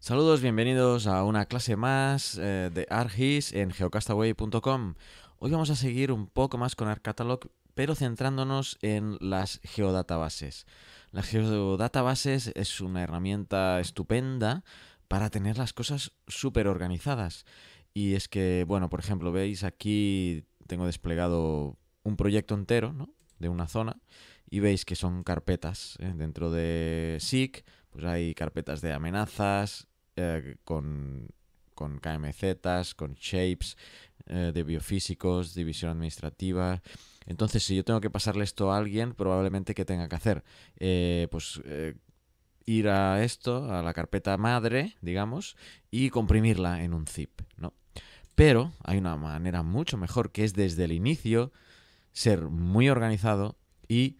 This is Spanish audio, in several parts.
Saludos, bienvenidos a una clase más eh, de Argis en geocastaway.com. Hoy vamos a seguir un poco más con ArcCatalog, pero centrándonos en las geodatabases. Las geodatabases es una herramienta estupenda para tener las cosas súper organizadas. Y es que, bueno, por ejemplo, veis aquí tengo desplegado un proyecto entero, ¿no? De una zona y veis que son carpetas eh, dentro de SIG, pues hay carpetas de amenazas eh, con, con KMZs, con shapes eh, de biofísicos, división administrativa. Entonces, si yo tengo que pasarle esto a alguien, probablemente que tenga que hacer, eh, pues ir a esto, a la carpeta madre, digamos, y comprimirla en un zip, ¿no? Pero hay una manera mucho mejor que es desde el inicio ser muy organizado y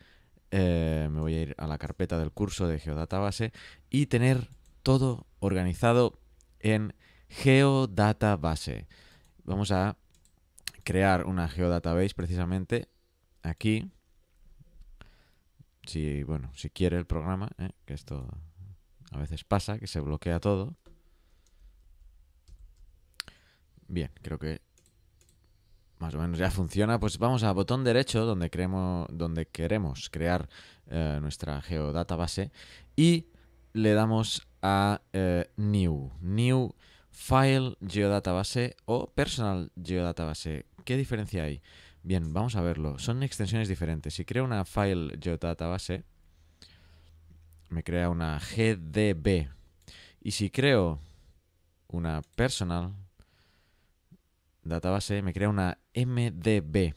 eh, me voy a ir a la carpeta del curso de Geodatabase y tener todo organizado en Geodatabase. Vamos a crear una Geodatabase precisamente aquí. Si, bueno, si quiere el programa, eh, que esto a veces pasa, que se bloquea todo. Bien, creo que más o menos ya funciona, pues vamos a botón derecho donde, creemos, donde queremos crear eh, nuestra geodatabase y le damos a eh, New, New File Geodatabase o Personal Geodatabase. ¿Qué diferencia hay? Bien, vamos a verlo. Son extensiones diferentes. Si creo una File Geodatabase, me crea una GDB. Y si creo una Personal database me crea una MDB.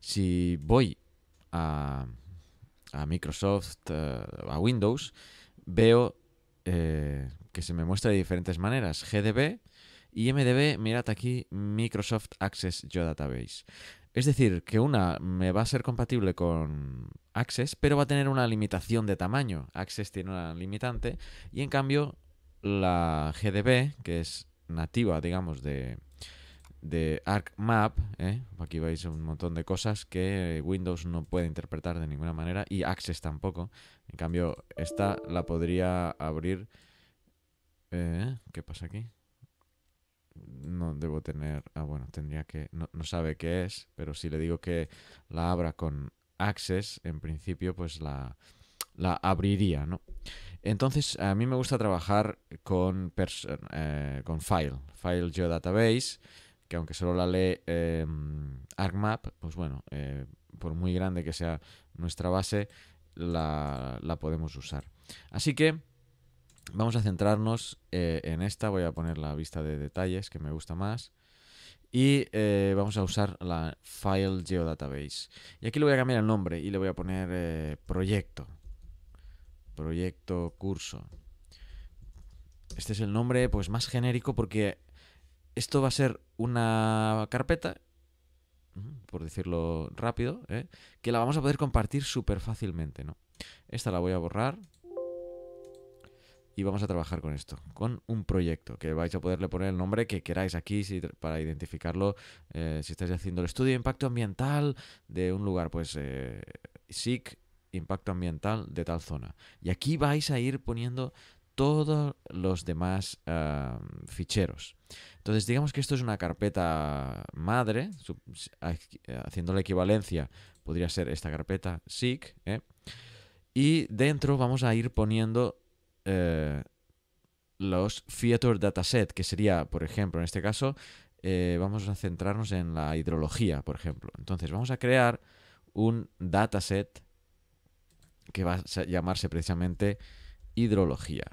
Si voy a, Microsoft, eh, a Windows, veo eh, que se me muestra de diferentes maneras. GDB y MDB, mirad aquí, Microsoft Access Your Database. Es decir, que una me va a ser compatible con Access, pero va a tener una limitación de tamaño. Access tiene una limitante y en cambio la GDB, que es nativa, digamos, de, de ArcMap, ¿eh? aquí veis un montón de cosas que Windows no puede interpretar de ninguna manera y Access tampoco. En cambio, esta la podría abrir... ¿eh? ¿Qué pasa aquí? No debo tener... Ah, bueno, tendría que... No, sabe qué es, pero si le digo que la abra con Access, en principio, pues la, la abriría, ¿no? Entonces, a mí me gusta trabajar con, eh, con File, File Geodatabase que aunque solo la lee em, ArcMap, pues bueno, eh, por muy grande que sea nuestra base, la, podemos usar. Así que vamos a centrarnos eh, en esta, voy a poner la vista de detalles que me gusta más. Y eh, vamos a usar la File Geodatabase. Y aquí le voy a cambiar el nombre y le voy a poner proyecto. Proyecto curso. Este es el nombre pues más genérico porque esto va a ser una carpeta, mm, por decirlo rápido, ¿eh? que la vamos a poder compartir súper fácilmente, ¿no? Esta la voy a borrar y vamos a trabajar con esto, con un proyecto que vais a poderle poner el nombre que queráis aquí para identificarlo. Eh, si estáis haciendo el estudio de impacto ambiental de un lugar, pues eh, SIC, impacto ambiental de tal zona. Y aquí vais a ir poniendo todos los demás ficheros. Entonces, digamos que esto es una carpeta madre, haciendo la equivalencia, podría ser esta carpeta SIG, ¿eh? y dentro vamos a ir poniendo eh, los feature dataset, que sería, por ejemplo, en este caso, eh, vamos a centrarnos en la hidrología, por ejemplo. Entonces, vamos a crear un dataset que va a llamarse precisamente hidrología.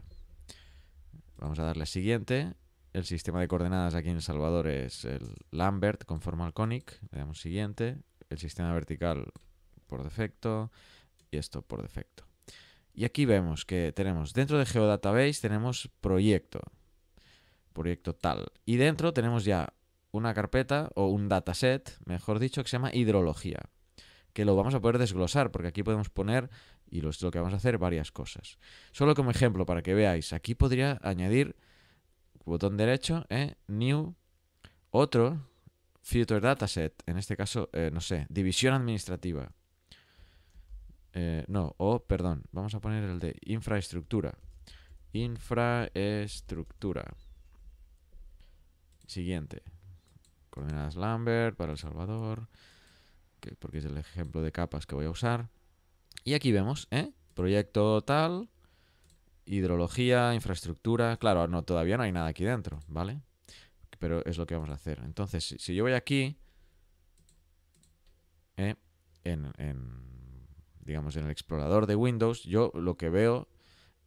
Vamos a darle siguiente. El sistema de coordenadas aquí en El Salvador es el Lambert conforme al conic. Le damos siguiente. El sistema vertical por defecto y esto por defecto. Y aquí vemos que tenemos dentro de GeoDatabase tenemos proyecto, proyecto tal. Y dentro tenemos ya una carpeta o un dataset, mejor dicho, que se llama hidrología, que lo vamos a poder desglosar porque aquí podemos poner y lo, que vamos a hacer, varias cosas. Solo como ejemplo, para que veáis, aquí podría añadir, botón derecho, ¿eh? New, otro, Future Dataset, en este caso, eh, no sé, división administrativa. Eh, no, o, perdón, vamos a poner el de infraestructura. Infraestructura. Siguiente. Coordenadas Lambert para El Salvador, porque es el ejemplo de capas que voy a usar. Y aquí vemos, ¿eh? Proyecto tal, hidrología, infraestructura. Claro, no, todavía no hay nada aquí dentro, ¿vale? Pero es lo que vamos a hacer. Entonces, si yo voy aquí, ¿eh? en, digamos, en el explorador de Windows, yo lo que veo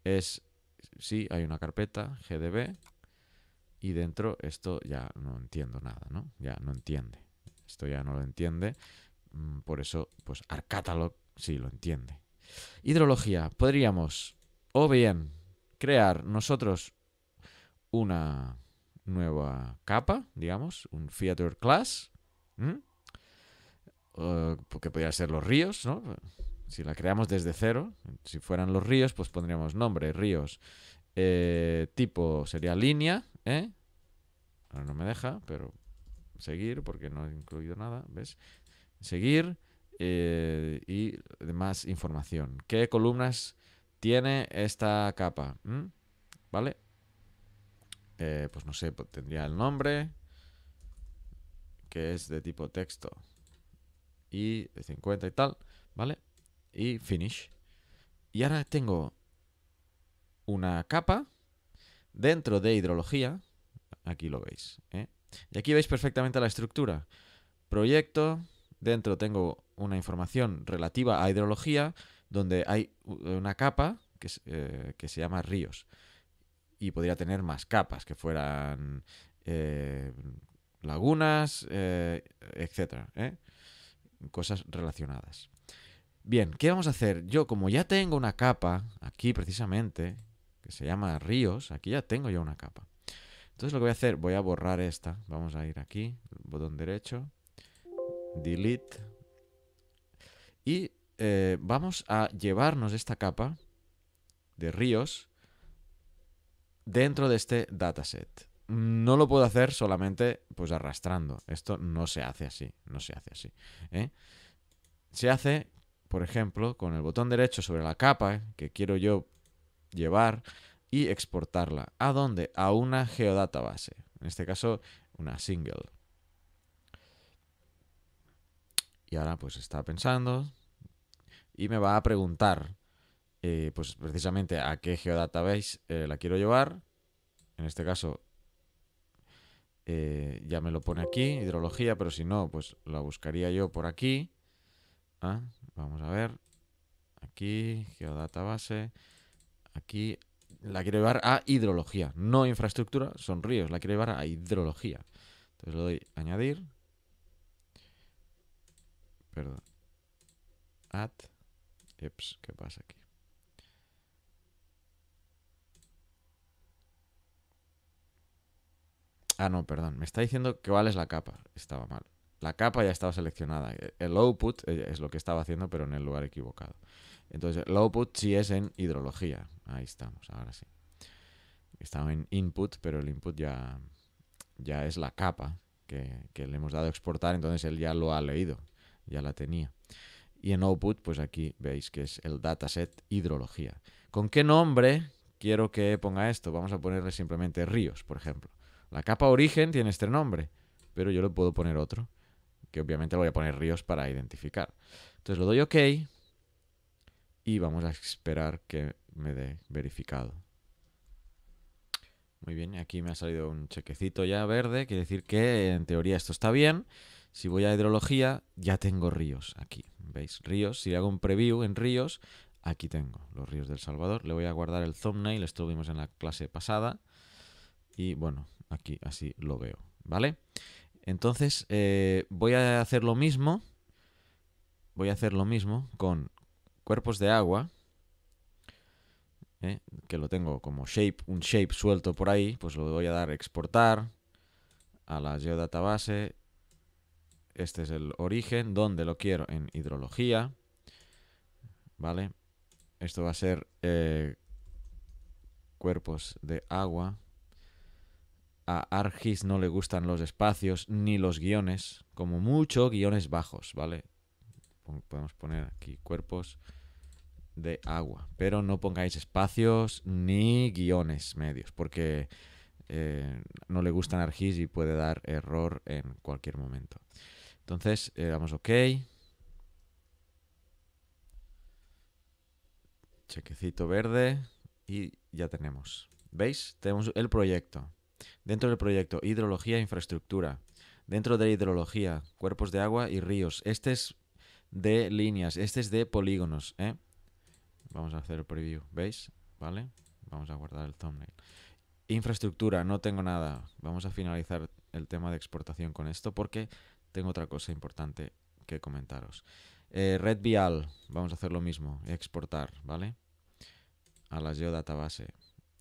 es, sí, hay una carpeta GDB y dentro esto ya no entiendo nada, ¿no? Ya no entiende. Esto ya no lo entiende. Mm, por eso, pues, ArCatalog sí, lo entiende. Hidrología. Podríamos o bien crear nosotros una nueva capa, digamos, un theater class, Porque podría ser los ríos, ¿no? Si la creamos desde cero, si fueran los ríos, pues pondríamos nombre, ríos, eh, tipo sería línea, ¿eh? Ahora no me deja, pero seguir porque no he incluido nada, ¿ves? Seguir, eh, y más información. ¿Qué columnas tiene esta capa? ¿Mm? ¿Vale? Eh, pues no sé, pues tendría el nombre, que es de tipo texto y de 50 y tal, ¿vale? Y finish. Y ahora tengo una capa dentro de hidrología. Aquí lo veis. ¿eh? Y aquí veis perfectamente la estructura. Proyecto, Dentro tengo una información relativa a hidrología, donde hay eh, una capa eh, que, se llama ríos. Y podría tener más capas, que fueran eh, lagunas, etc. etcétera, Cosas relacionadas. Bien, ¿qué vamos a hacer? Yo, como ya tengo una capa, aquí precisamente, que se llama ríos, aquí ya tengo ya una capa. Entonces lo que voy a hacer, voy a borrar esta. Vamos a ir aquí, botón derecho, delete. Y eh, vamos a llevarnos esta capa de ríos dentro de este dataset. No lo puedo hacer solamente pues arrastrando. Esto no se hace así, no se hace así. ¿eh? Se hace, por ejemplo, con el botón derecho sobre la capa que quiero yo llevar y exportarla. ¿A dónde? A una geodatabase. En este caso, una single. Y ahora pues está pensando y me va a preguntar eh, pues precisamente a qué geodatabase eh, la quiero llevar. En este caso eh, ya me lo pone aquí, hidrología, pero si no, pues la buscaría yo por aquí. Ah, vamos a ver. Aquí, geodatabase. Aquí la quiero llevar a hidrología, no infraestructura, son ríos, la quiero llevar a hidrología. Entonces le doy añadir perdón. At. Eps, ¿qué pasa aquí? Ah, no, perdón. Me está diciendo que cuál es la capa. Estaba mal. La capa ya estaba seleccionada. El output eh, es lo que estaba haciendo, pero en el lugar equivocado. Entonces, el output sí es en hidrología. Ahí estamos, ahora sí. Estaba en input, pero el input ya, ya es la capa que, que le hemos dado a exportar, entonces él ya lo ha leído ya la tenía. Y en output, pues aquí veis que es el dataset hidrología. ¿Con qué nombre quiero que ponga esto? Vamos a ponerle simplemente ríos, por ejemplo. La capa origen tiene este nombre, pero yo lo puedo poner otro, que obviamente lo voy a poner ríos para identificar. Entonces lo doy OK y vamos a esperar que me dé verificado. Muy bien, aquí me ha salido un chequecito ya verde, quiere decir que en teoría esto está bien. Si voy a hidrología, ya tengo ríos aquí. ¿Veis? Ríos. Si hago un preview en ríos, aquí tengo los ríos del Salvador. Le voy a guardar el thumbnail, esto lo vimos en la clase pasada. Y bueno, aquí así lo veo, ¿vale? Entonces eh, voy a hacer lo mismo, voy a hacer lo mismo con cuerpos de agua, ¿eh? que lo tengo como shape, un shape suelto por ahí, pues lo voy a dar a exportar a la geodatabase este es el origen, dónde lo quiero en hidrología. ¿Vale? Esto va a ser eh, cuerpos de agua. A Argis no le gustan los espacios ni los guiones, como mucho guiones bajos, ¿vale? Podemos poner aquí cuerpos de agua, pero no pongáis espacios ni guiones medios, porque eh, no le gustan Argis y puede dar error en cualquier momento. Entonces, eh, damos OK. Chequecito verde y ya tenemos. ¿Veis? Tenemos el proyecto. Dentro del proyecto, hidrología e infraestructura. Dentro de hidrología, cuerpos de agua y ríos. Este es de líneas, este es de polígonos. ¿eh? Vamos a hacer el preview, ¿veis? ¿Vale? Vamos a guardar el thumbnail. Infraestructura, no tengo nada. Vamos a finalizar el tema de exportación con esto porque tengo otra cosa importante que comentaros. Eh, red vial, vamos a hacer lo mismo, exportar, ¿vale? A la geodatabase.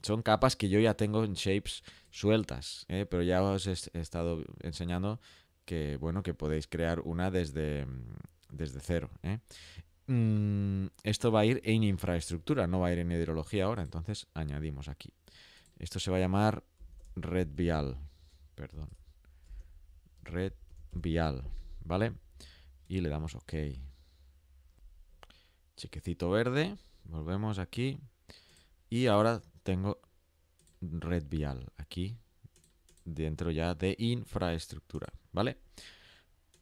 Son capas que yo ya tengo en shapes sueltas, ¿eh? pero ya os he estado enseñando que, bueno, que podéis crear una desde, desde cero. ¿eh? Mm, esto va a ir en infraestructura, no va a ir en hidrología ahora, entonces añadimos aquí. Esto se va a llamar red vial, perdón. Red vial, ¿vale? Y le damos OK. Chequecito verde, volvemos aquí. Y ahora tengo red vial aquí, dentro ya de infraestructura, ¿vale?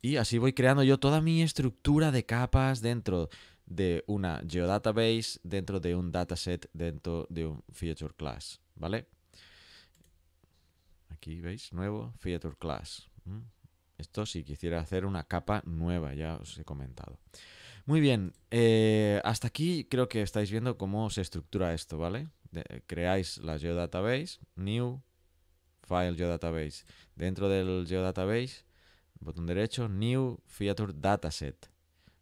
Y así voy creando yo toda mi estructura de capas dentro de una geodatabase, dentro de un dataset, dentro de un feature class, ¿vale? Aquí veis, nuevo, feature class. Mm. Esto si quisiera hacer una capa nueva, ya os he comentado. Muy bien, eh, hasta aquí creo que estáis viendo cómo se estructura esto, ¿vale? creáis la GeoDatabase, New, File GeoDatabase. Dentro del GeoDatabase, botón derecho, New Feature Dataset,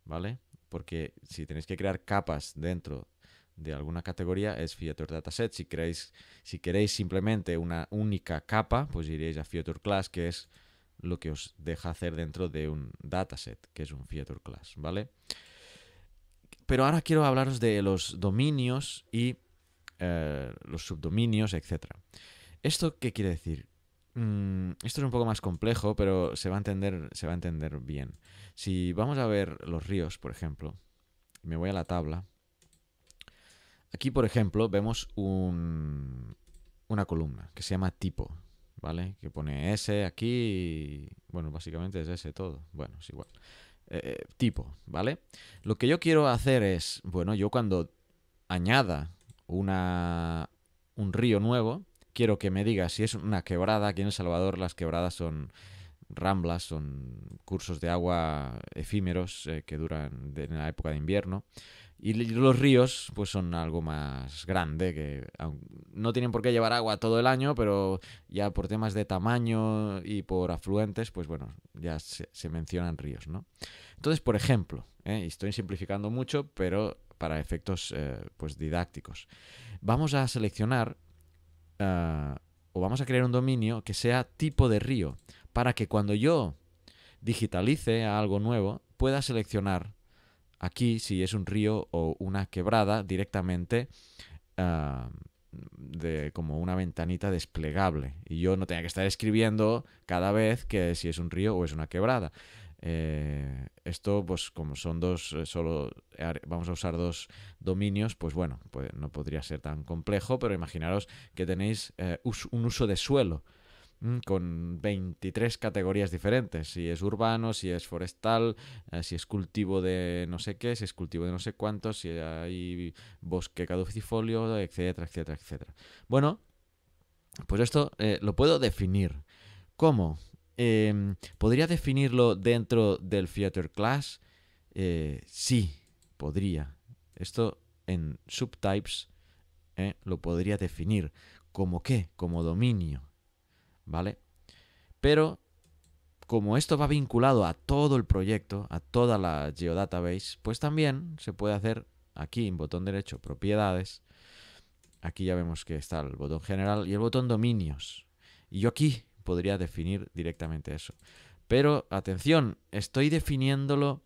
¿vale? Porque si tenéis que crear capas dentro de alguna categoría es Feature Dataset. Si, queréis, si queréis simplemente una única capa, pues iréis a Feature Class, que es lo que os deja hacer dentro de un dataset, que es un feature class, ¿vale? Pero ahora quiero hablaros de los dominios y eh, los subdominios, etc. ¿Esto qué quiere decir? Mm, esto es un poco más complejo, pero se va, a entender, se va a entender bien. Si vamos a ver los ríos, por ejemplo, me voy a la tabla. Aquí, por ejemplo, vemos un, una columna que se llama tipo, ¿vale? Que pone S aquí, bueno, básicamente es S todo, bueno, es igual. Eh, eh, tipo, ¿vale? Lo que yo quiero hacer es, bueno, yo cuando añada una, un río nuevo, quiero que me diga si es una quebrada. Aquí en El Salvador las quebradas son ramblas, son cursos de agua efímeros eh, que duran en la época de invierno. Y los ríos, pues son algo más grande, que no tienen por qué llevar agua todo el año, pero ya por temas de tamaño y por afluentes, pues bueno, ya se, mencionan ríos, ¿no? Entonces, por ejemplo, ¿eh? y estoy simplificando mucho, pero para efectos eh, pues didácticos, vamos a seleccionar ah, o vamos a crear un dominio que sea tipo de río, para que cuando yo digitalice algo nuevo, pueda seleccionar Aquí, si es un río o una quebrada, directamente ah, de como una ventanita desplegable. Y yo no tenía que estar escribiendo cada vez que si es un río o es una quebrada. Eh, esto, pues como son dos, eh, solo vamos a usar dos dominios, pues bueno, pues no podría ser tan complejo, pero imaginaros que tenéis eh, un uso de suelo Mm, con 23 categorías diferentes, si es urbano, si es forestal, eh, si es cultivo de no sé qué, si es cultivo de no sé cuánto, si hay bosque caducifolio, etcétera, etcétera, etcétera. Bueno, pues esto eh, lo puedo definir. ¿Cómo? Em, ¿Podría definirlo dentro del Theater Class? Eh, sí, podría. Esto en subtypes lo podría definir. ¿Como qué? Como dominio. ¿vale? Pero como esto va vinculado a todo el proyecto, a toda la geodatabase, pues también se puede hacer aquí en botón derecho, propiedades. Aquí ya vemos que está el botón general y el botón dominios. Y yo aquí podría definir directamente eso. Pero atención, estoy definiéndolo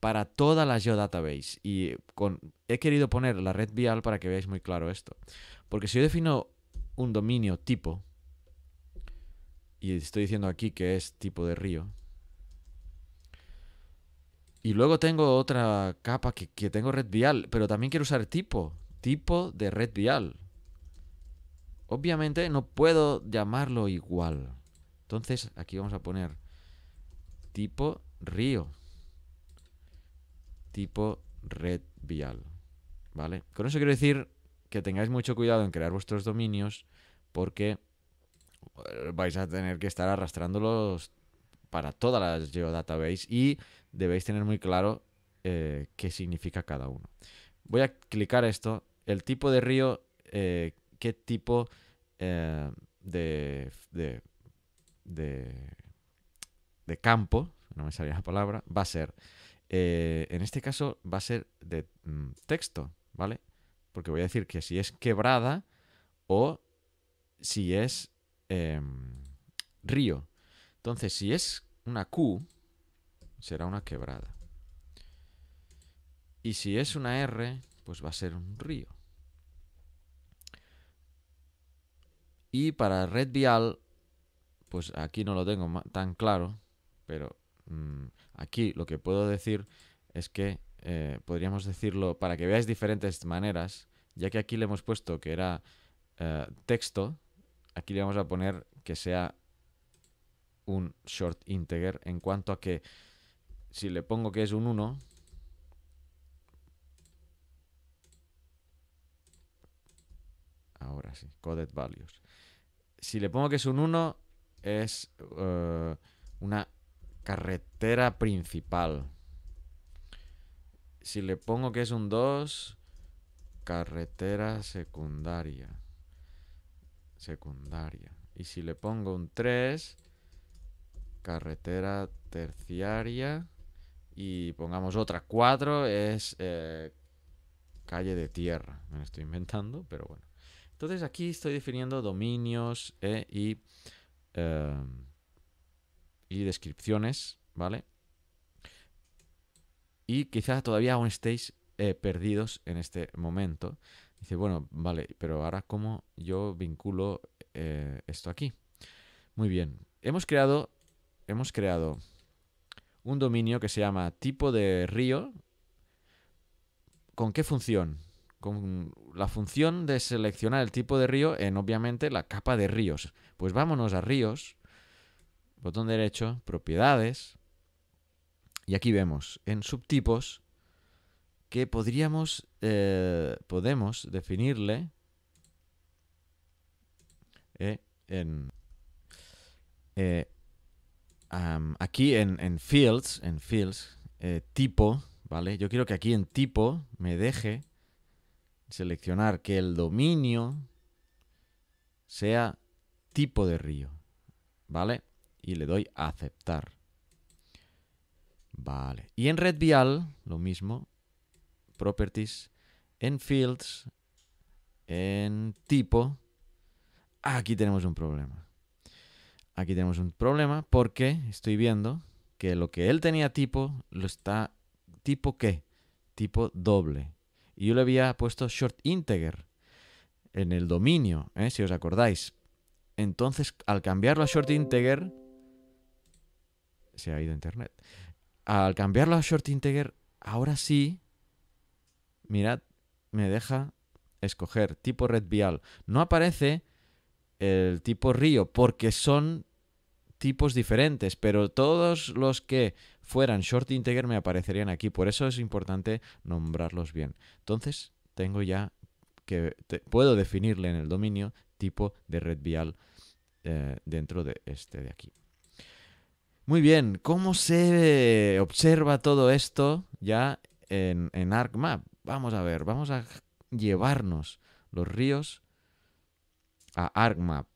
para toda la geodatabase y con, he querido poner la red vial para que veáis muy claro esto. Porque si yo defino un dominio tipo, y estoy diciendo aquí que es tipo de río. Y luego tengo otra capa que, tengo red vial, pero también quiero usar tipo, tipo de red vial. Obviamente no puedo llamarlo igual. Entonces aquí vamos a poner tipo río, tipo red vial. ¿Vale? Con eso quiero decir que tengáis mucho cuidado en crear vuestros dominios porque vais a tener que estar arrastrándolos para todas las geodatabase y debéis tener muy claro eh, qué significa cada uno. Voy a clicar esto, el tipo de río, eh, qué tipo eh, de, de, de, campo, no me salía la palabra, va a ser. en este caso va a ser de mm, texto, ¿vale? Porque voy a decir que si es quebrada o si es Em, río. Entonces, si es una Q, será una quebrada. Y si es una R, pues va a ser un río. Y para red vial, pues aquí no lo tengo tan claro, pero mm, aquí lo que puedo decir es que eh, podríamos decirlo para que veáis diferentes maneras, ya que aquí le hemos puesto que era eh, texto, Aquí le vamos a poner que sea un short integer en cuanto a que si le pongo que es un 1, ahora sí, coded values. Si le pongo que es un 1, es eh, una carretera principal. Si le pongo que es un 2, carretera secundaria secundaria. Y si le pongo un 3, carretera terciaria, y pongamos otra 4, es eh, calle de tierra. Me estoy inventando, pero bueno. Entonces aquí estoy definiendo dominios eh, y, em, y descripciones, ¿vale? Y quizás todavía aún estéis eh, perdidos en este momento. Dice, bueno, vale, pero ahora cómo yo vinculo eh, esto aquí. Muy bien, hemos creado, hemos creado un dominio que se llama tipo de río. ¿Con qué función? Con la función de seleccionar el tipo de río en obviamente la capa de ríos. Pues vámonos a ríos, botón derecho, propiedades. Y aquí vemos en subtipos que podríamos, eh, podemos definirle eh, en, eh, aquí en, fields, en fields, tipo, ¿vale? Yo quiero que aquí en tipo me deje seleccionar que el dominio sea tipo de río, ¿vale? Y le doy a aceptar. Vale. Y en red vial, lo mismo, Properties, en Fields, en tipo. Aquí tenemos un problema. Aquí tenemos un problema porque estoy viendo que lo que él tenía tipo lo está tipo qué? Tipo doble. Y yo le había puesto short integer en el dominio, ¿eh? si os acordáis. Entonces, al cambiarlo a short integer, se ha ido internet. Al cambiarlo a short integer, ahora sí mirad, me deja escoger tipo red vial. No aparece el tipo río porque son tipos diferentes, pero todos los que fueran short integer me aparecerían aquí. Por eso es importante nombrarlos bien. Entonces, tengo ya que puedo definirle en el dominio tipo de red vial eh, dentro de este de aquí. Muy bien, ¿cómo se observa todo esto ya en, en ArcMap? Vamos a ver, vamos a llevarnos los ríos a ArcMap.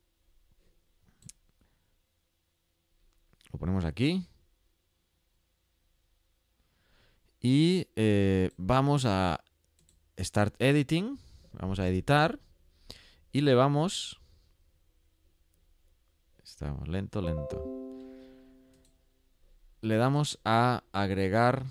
Lo ponemos aquí. Y eh, vamos a Start Editing. Vamos a editar. Y le vamos... Estamos lento, lento. Le damos a agregar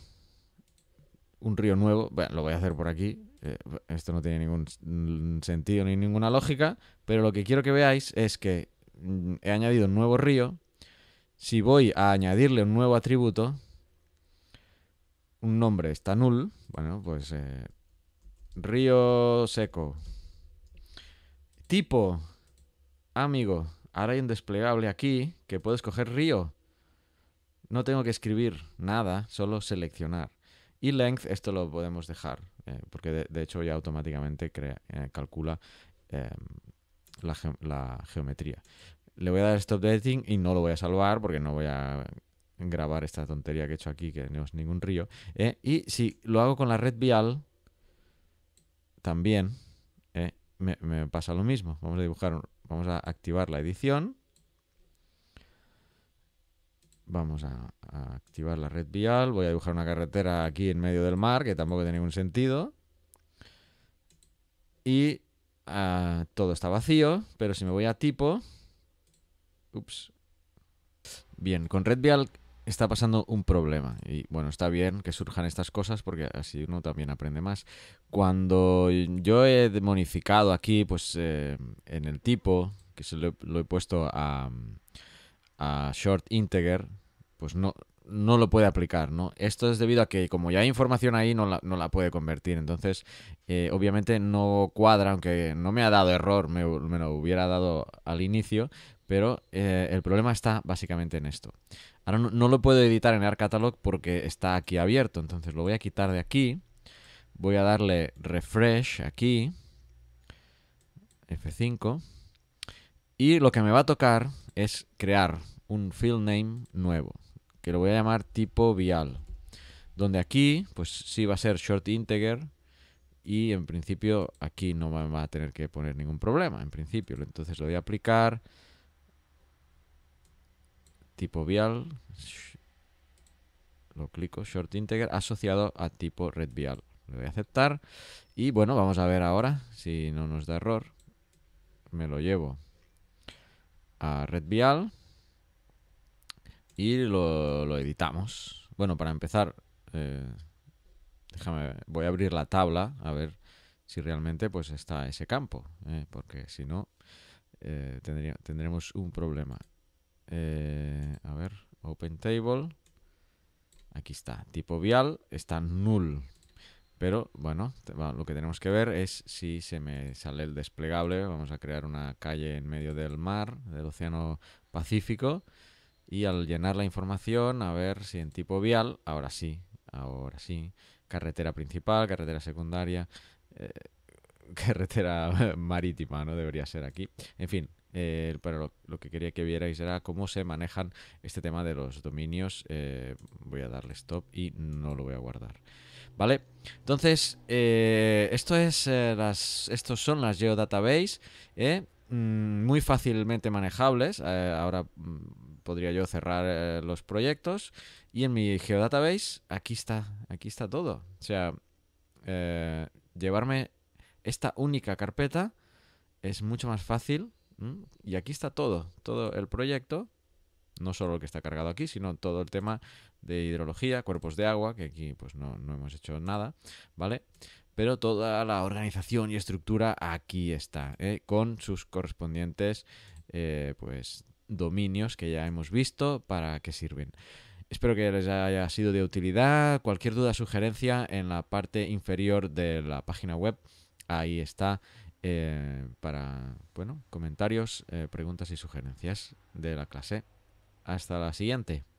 un río nuevo, lo voy a hacer por aquí, eh, esto no tiene ningún sentido ni ninguna lógica, pero lo que quiero que veáis es que mm, he añadido un nuevo río, si voy a añadirle un nuevo atributo, un nombre está null, bueno, pues eh, río seco, tipo, amigo, ahora hay un desplegable aquí que puedo escoger río, no tengo que escribir nada, solo seleccionar. Y length, esto lo podemos dejar, eh, porque de, hecho ya automáticamente eh, calcula em, la, geometría. Le voy a dar stop editing y no lo voy a salvar porque no voy a grabar esta tontería que he hecho aquí, que no es ningún río. Eh, y si lo hago con la red vial, también me, me pasa lo mismo. Vamos a dibujar, vamos a activar la edición Vamos a, activar la red vial. Voy a dibujar una carretera aquí en medio del mar, que tampoco tiene ningún sentido. Y ah, todo está vacío, pero si me voy a tipo... Ups. Bien, con red vial está pasando un problema. Y bueno, está bien que surjan estas cosas porque así uno también aprende más. Cuando yo he demonificado aquí, pues eh, en el tipo, que lo, he puesto a short integer, pues no, no lo puede aplicar, ¿no? Esto es debido a que como ya hay información ahí, no la, puede convertir. Entonces, eh, obviamente no cuadra, aunque no me ha dado error, me, lo hubiera dado al inicio, pero eh, el problema está básicamente en esto. Ahora no, lo puedo editar en ArCatalog porque está aquí abierto, entonces lo voy a quitar de aquí. Voy a darle refresh aquí, F5, y lo que me va a tocar es crear un field name nuevo que lo voy a llamar tipo vial, donde aquí pues sí va a ser short integer y en principio aquí no me va a tener que poner ningún problema, en principio. Entonces lo voy a aplicar tipo vial, lo clico, short integer, asociado a tipo red vial. lo voy a aceptar y bueno, vamos a ver ahora si no nos da error. Me lo llevo a red vial y lo, editamos. Bueno, para empezar, eh, déjame, voy a abrir la tabla a ver si realmente pues está ese campo, eh, porque si no eh, tendremos un problema. a ver, open table, aquí está, tipo vial está null, pero bueno, lo que tenemos que ver es si se me sale el desplegable. Vamos a crear una calle en medio del mar, del Océano Pacífico y al llenar la información a ver si en tipo vial, ahora sí, ahora sí, carretera principal, carretera secundaria, eh, carretera marítima, no debería ser aquí. En fin, eh, pero lo, que quería que vierais era cómo se manejan este tema de los dominios. Eh, voy a darle stop y no lo voy a guardar. ¿Vale? Entonces, esto es, las, estos son las geodatabase, mm, muy fácilmente manejables. ahora mm, podría yo cerrar eh, los proyectos. Y en mi geodatabase, aquí está, aquí está todo. O sea, eh, llevarme esta única carpeta es mucho más fácil. Y aquí está todo, todo el proyecto. No solo el que está cargado aquí, sino todo el tema de hidrología, cuerpos de agua, que aquí pues no, hemos hecho nada, ¿vale? pero toda la organización y estructura aquí está, ¿eh? con sus correspondientes pues dominios que ya hemos visto para qué sirven. Espero que les haya sido de utilidad. Cualquier duda, sugerencia en la parte inferior de la página web. Ahí está eh, para bueno, comentarios, eh, preguntas y sugerencias de la clase. Hasta la siguiente.